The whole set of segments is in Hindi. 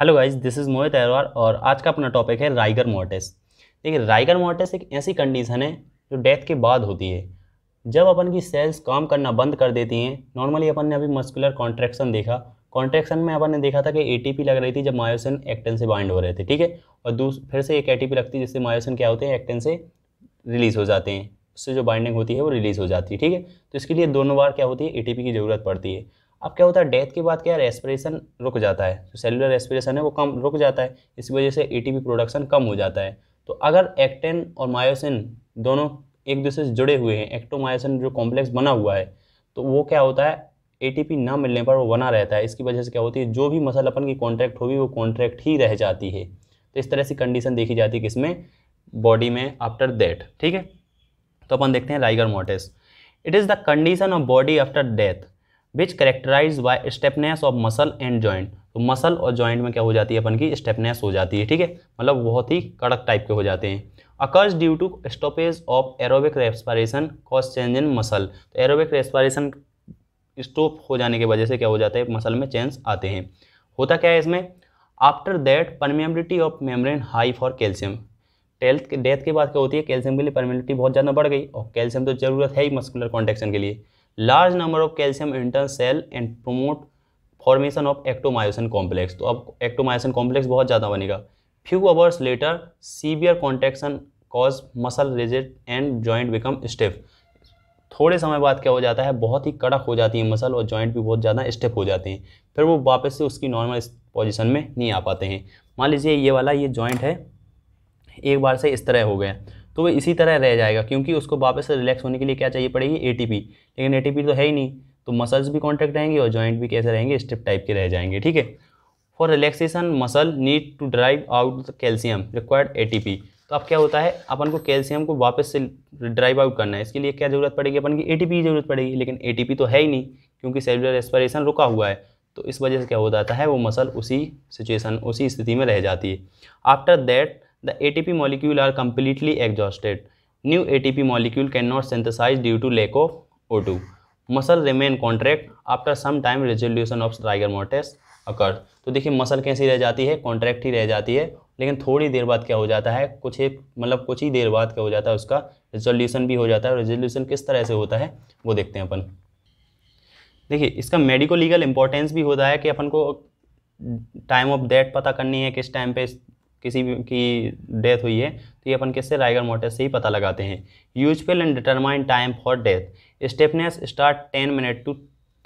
hello guys this is Mohit Ahirwar और आज का अपना टॉपिक है राइगर मोर्टिस देखिए राइगर मोर्टिस एक ऐसी कंडीशन है जो डेथ के बाद होती है जब अपन की सेल्स काम करना बंद कर देती हैं नॉर्मली अपन ने अभी मस्कुलर कॉन्ट्रैक्शन देखा कॉन्ट्रैक्शन में अपन ने देखा था कि एटीपी लग रही थी जब मायोसिन एक्टन से बाइंड हो रहे थे ठीक है और दूस फिर से एक ए लगती है जिससे मायोसिन क्या होते हैं एक्टन से रिलीज़ हो जाते हैं उससे जो बाइंडिंग होती है वो रिलीज़ हो जाती है ठीक है तो इसके लिए दोनों बार क्या होती है ए की ज़रूरत पड़ती है अब क्या होता है डेथ के बाद क्या रेस्पिरेशन रुक जाता है जो सेलुलर रेस्पिरेशन है वो कम रुक जाता है इसी वजह से ए प्रोडक्शन कम हो जाता है तो अगर एक्टेन और मायोसिन दोनों एक दूसरे से जुड़े हुए हैं एक्टोमायोसिन जो कॉम्प्लेक्स बना हुआ है तो वो क्या होता है ए ना मिलने पर वो बना रहता है इसकी वजह से क्या होती है जो भी मसल अपन की कॉन्ट्रैक्ट होगी वो कॉन्ट्रैक्ट ही रह जाती है तो इस तरह से कंडीशन देखी जाती है कि इसमें बॉडी में आफ्टर दैट ठीक है तो अपन देखते हैं rigor mortis it is the condition of body after death which characterize by stiffness of muscle and joint तो मसल और जॉइंट में क्या हो जाती है अपन की स्टेपनेस हो जाती है ठीक है मतलब बहुत ही कड़क टाइप के हो जाते हैं occurs due to stoppage of aerobic respiration cause change in muscle तो एरोबिक रेस्पायरेशन स्टॉप हो जाने की वजह से क्या हो जाता है मसल में चेंज आते हैं होता क्या है इसमें after that permeability of membrane high for calcium टेल्थ डेथ के बाद क्या होती है कैल्शियम के लिए परमिबिलिटी बहुत ज़्यादा बढ़ गई और कैल्शियम तो ज़रूरत है ही मस्कुलर कॉन्टेक्शन के लिए large number of calcium enter cell and promote formation of actomyosin complex तो अब एक्टोमायोसिन कॉम्प्लेक्स बहुत ज़्यादा बनेगा few hours later severe contraction cause muscle rigid and joint become stiff थोड़े समय बाद क्या हो जाता है बहुत ही कड़क हो जाती है मसल और जॉइंट भी बहुत ज़्यादा स्टिफ हो जाते हैं फिर वो वापस से उसकी नॉर्मल पोजिशन में नहीं आ पाते हैं मान लीजिए ये वाला ये जॉइंट है एक बार से इस तरह हो गया तो वो इसी तरह रह जाएगा क्योंकि उसको वापस रिलैक्स होने के लिए क्या चाहिए पड़ेगी ए लेकिन ए तो है ही नहीं तो मसल्स भी कॉन्ट्रैक्ट रहेंगे और जॉइंट भी कैसे रहेंगे स्ट्रिप टाइप के रह जाएंगे ठीक है for relaxation muscle need to drive out the calcium required a तो अब क्या होता है अपन को कैल्शियम को वापस से ड्राइव आउट करना है इसके लिए क्या जरूरत पड़ेगी अपन की ए की जरूरत पड़ेगी लेकिन ए तो है ही नहीं क्योंकि सेलुलर एस्परेशन रुका हुआ है तो इस वजह से क्या हो जाता है वो मसल उसी सिचुएशन उसी स्थिति में रह जाती है after that the A T P molecule are completely exhausted new A T P molecule can not cannot due to lack of O two muscle remain contract after some time resolution of rigor mortis occurred तो देखिए मसल कैसी रह जाती है कॉन्ट्रैक्ट ही रह जाती है लेकिन थोड़ी देर बाद क्या हो जाता है कुछ एक मतलब कुछ ही देर बाद क्या हो जाता है उसका रेजोल्यूशन भी हो जाता है रेजोल्यूशन किस तरह से होता है वो देखते हैं अपन देखिए इसका मेडिको लीगल इंपॉर्टेंस भी होता है कि अपन को टाइम ऑफ डेट पता करनी है किस टाइम पे किसी की डेथ हुई है तो ये अपन किससे राइगर मोटेस से ही पता लगाते हैं useful and determine time for death stiffness start ten minute to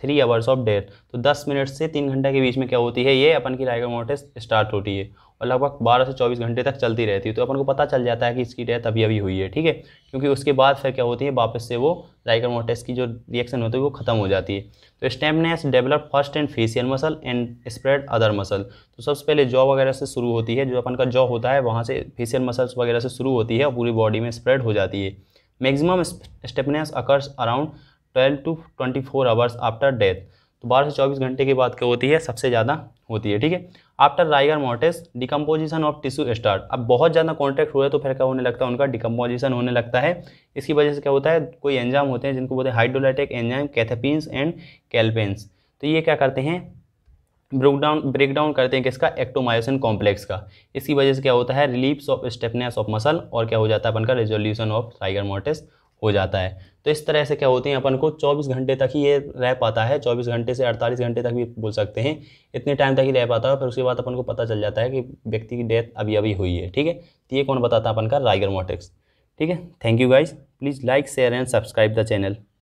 three hours of death तो दस मिनट से तीन घंटे के बीच में क्या होती है ये अपन की राइगर मोटेस स्टार्ट होती है और लगभग बारह से चौबीस घंटे तक चलती रहती है तो अपन को पता चल जाता है कि इसकी डेथ अभी अभी हुई है ठीक है क्योंकि उसके बाद फिर क्या होती है वापस से वो राइगर मोटेस की जो रिएक्शन होती है वो खत्म हो जाती है तो stiffness develop first and facial muscle and spread other muscle तो सबसे पहले जॉ वगैरह से शुरू होती है जो अपन का जॉ होता है वहाँ से फेशियल मसल्स वगैरह से शुरू होती है और पूरी बॉडी में स्प्रेड हो जाती है maximum stiffness occurs around twelve to twenty four hours after death तो बारह से चौबीस घंटे की बात क्या होती है सबसे ज़्यादा होती है ठीक है after rigor mortis decomposition of tissue start अब बहुत ज़्यादा कॉन्ट्रैक्ट हुआ है तो फिर क्या होने लगता है उनका डिकम्पोजिशन होने लगता है इसकी वजह से क्या होता है कोई एंजाम होते हैं जिनको बोलते हैं हाइड्रोलाइटिक एंजाम कैथेपिन्स एंड कैल्पेंस तो ये क्या करते हैं ब्रेकडाउन ब्रेकडाउन करते हैं किसका एक्टोमायोसिन कॉम्प्लेक्स का इसकी वजह से क्या होता है relief of stiffness of muscle और क्या हो जाता है अपन का रेजोल्यूशन ऑफ राइगर मोटेस हो जाता है तो इस तरह से क्या होते हैं अपन को 24 घंटे तक ही ये रह पाता है 24 घंटे से 48 घंटे तक भी बोल सकते हैं इतने टाइम तक ही रह पाता है फिर उसके बाद अपन को पता चल जाता है कि व्यक्ति की डेथ अभी अभी हुई है ठीक है तो ये कौन बताता है अपन का राइगर मोटिक्स ठीक है thank you guys please like share and subscribe the channel